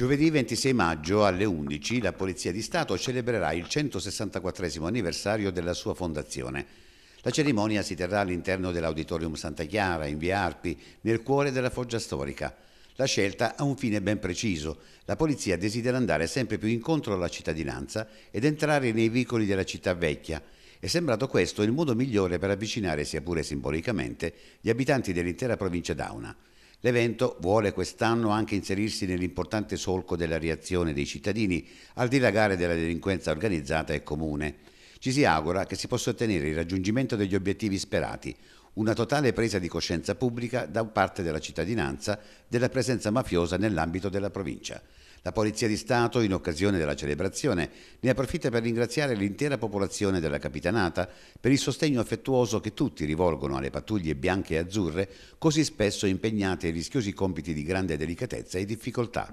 Giovedì 26 maggio alle 11 la Polizia di Stato celebrerà il 164 anniversario della sua fondazione. La cerimonia si terrà all'interno dell'Auditorium Santa Chiara in via Arpi, nel cuore della Foggia storica. La scelta ha un fine ben preciso. La polizia desidera andare sempre più incontro alla cittadinanza ed entrare nei vicoli della città vecchia. È sembrato questo il modo migliore per avvicinare, sia pure simbolicamente, gli abitanti dell'intera provincia d'Auna. L'evento vuole quest'anno anche inserirsi nell'importante solco della reazione dei cittadini al dilagare della delinquenza organizzata e comune. Ci si augura che si possa ottenere il raggiungimento degli obiettivi sperati, una totale presa di coscienza pubblica da parte della cittadinanza della presenza mafiosa nell'ambito della provincia. La Polizia di Stato, in occasione della celebrazione, ne approfitta per ringraziare l'intera popolazione della Capitanata per il sostegno affettuoso che tutti rivolgono alle pattuglie bianche e azzurre, così spesso impegnate in rischiosi compiti di grande delicatezza e difficoltà.